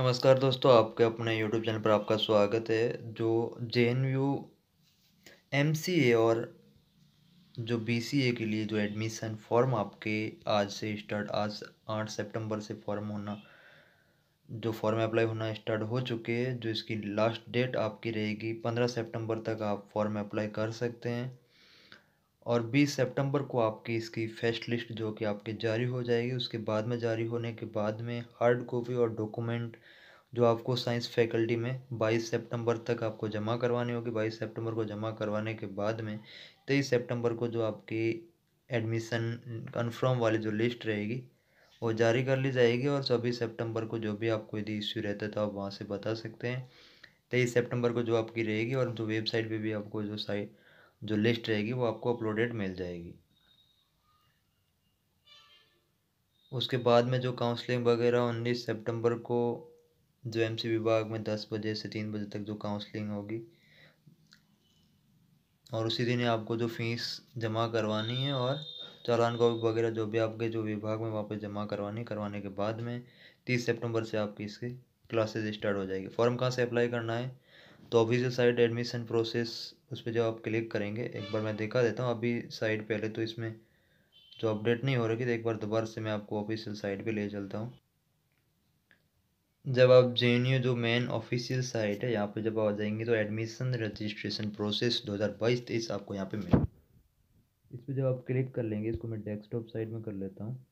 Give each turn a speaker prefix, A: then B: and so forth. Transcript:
A: नमस्कार दोस्तों आपके अपने यूट्यूब चैनल पर आपका स्वागत है जो J N U M C A और जो बी सी ए के लिए जो एडमिशन फॉर्म आपके आज से स्टार्ट आज आठ सितंबर से फॉर्म होना जो फॉर्म अप्लाई होना स्टार्ट हो चुके हैं जो इसकी लास्ट डेट आपकी रहेगी पंद्रह सितंबर तक आप फॉर्म अप्लाई कर सकते हैं और 20 सितंबर को आपकी इसकी फेस्ट लिस्ट जो कि आपके जारी हो जाएगी उसके बाद में जारी होने के बाद में हार्ड कॉपी और डॉक्यूमेंट जो आपको साइंस फैकल्टी में 22 सितंबर तक आपको जमा करवानी होगी 22 सितंबर को जमा करवाने के बाद में तेईस सितंबर को जो आपकी एडमिशन कन्फर्म वाली जो लिस्ट रहेगी वो जारी कर ली जाएगी और चौबीस सेप्टंबर को जो भी आपको यदि इश्यू रहता है तो आप वहाँ से बता सकते हैं तेईस सेप्टेम्बर को जो आपकी रहेगी और जो वेबसाइट पर भी आपको जो साइट जो लिस्ट रहेगी वो आपको अपलोडेड मिल जाएगी उसके बाद में जो काउंसलिंग वगैरह उन्नीस सितंबर को जो एमसी विभाग में दस बजे से तीन बजे तक जो काउंसलिंग होगी और उसी दिन आपको जो फीस जमा करवानी है और चालान कॉपी वगैरह जो भी आपके जो विभाग में वापस जमा करवानी करवाने के बाद में तीस सितंबर से आपकी इसकी क्लासेज स्टार्ट हो जाएगी फॉर्म कहाँ से अप्लाई करना है तो ऑफिशियल साइट एडमिशन प्रोसेस उस पर जब आप क्लिक करेंगे एक बार मैं दिखा देता हूँ अभी साइड पहले तो इसमें जो अपडेट नहीं हो रही थी तो एक बार दोबारा से मैं आपको ऑफिशियल साइट पे ले चलता हूँ जब आप जे जो मेन ऑफिशियल साइट है यहाँ पे जब आप आ जाएंगे तो एडमिशन रजिस्ट्रेशन प्रोसेस 2022 तेईस आपको यहाँ पे मिलेगा इस पर जब आप क्लिक कर लेंगे इसको मैं डेस्कटॉप साइड में कर लेता हूँ